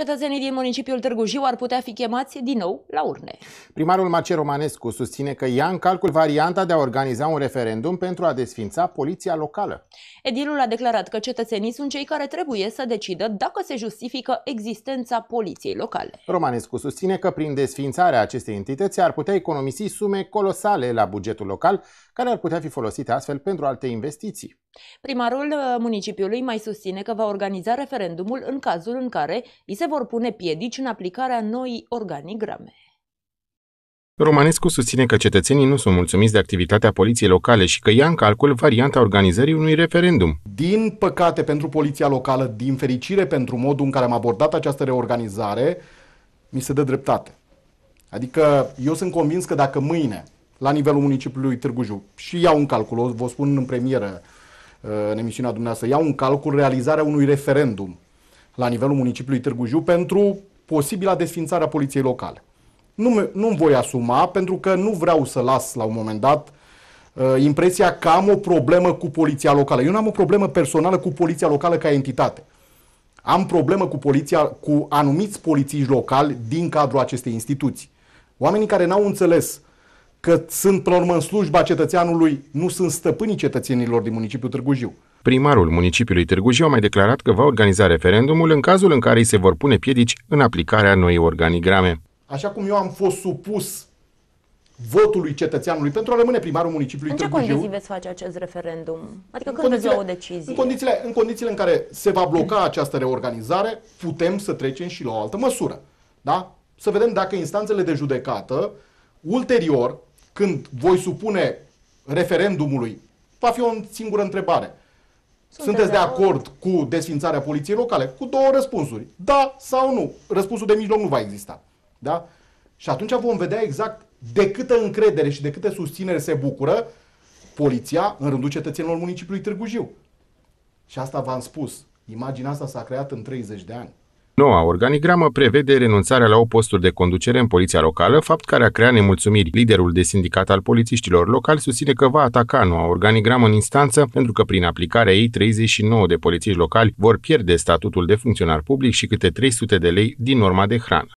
Cetățenii din municipiul Târgu Jiu ar putea fi chemați din nou la urne. Primarul Marce Romanescu susține că ia în calcul varianta de a organiza un referendum pentru a desfința poliția locală. Edilul a declarat că cetățenii sunt cei care trebuie să decidă dacă se justifică existența poliției locale. Romanescu susține că prin desfințarea acestei entități ar putea economisi sume colosale la bugetul local, care ar putea fi folosite astfel pentru alte investiții. Primarul uh, municipiului mai susține că va organiza referendumul în cazul în care îi se vor pune piedici în aplicarea noii organigrame. Romanescu susține că cetățenii nu sunt mulțumiți de activitatea poliției locale și că ia în calcul varianta organizării unui referendum. Din păcate pentru poliția locală, din fericire pentru modul în care am abordat această reorganizare, mi se dă dreptate. Adică eu sunt convins că dacă mâine, la nivelul municipiului Târgu Jiu, și iau în calcul, o vă spun în premieră, în emisiunea dumneavoastră, iau un calcul realizarea unui referendum la nivelul municipiului Târgu Jiu pentru posibila desfințarea poliției locale. Nu, nu voi asuma pentru că nu vreau să las la un moment dat uh, impresia că am o problemă cu poliția locală. Eu nu am o problemă personală cu poliția locală ca entitate. Am problemă cu poliția, cu anumiți polițiști locali din cadrul acestei instituții. Oamenii care n-au înțeles că sunt până la urmă în slujba cetățeanului, nu sunt stăpânii cetățenilor din municipiul Târgu Jiu. Primarul municipiului Târgu Jiu a mai declarat că va organiza referendumul în cazul în care îi se vor pune piedici în aplicarea noii organigrame. Așa cum eu am fost supus votului cetățeanului pentru a rămâne primarul municipiului Târgu Jiu. În ce condiții veți face acest referendum? Adică când veți lua o decizie? În condițiile, în condițiile în care se va bloca această reorganizare, putem să trecem și la o altă măsură. Da? Să vedem dacă instanțele de judecată ulterior când voi supune referendumului, va fi o singură întrebare. Sunteți, Sunteți de acord cu desfințarea poliției locale? Cu două răspunsuri. Da sau nu. Răspunsul de mijloc nu va exista. Da? Și atunci vom vedea exact de câtă încredere și de câtă susținere se bucură poliția în rândul cetățenilor municipiului Târgu Jiu. Și asta v-am spus. Imaginea asta s-a creat în 30 de ani. Noua organigramă prevede renunțarea la o posturi de conducere în poliția locală, fapt care a creat nemulțumiri. Liderul de sindicat al polițiștilor locali susține că va ataca noua organigramă în instanță, pentru că prin aplicarea ei 39 de polițiști locali vor pierde statutul de funcționar public și câte 300 de lei din norma de hrană.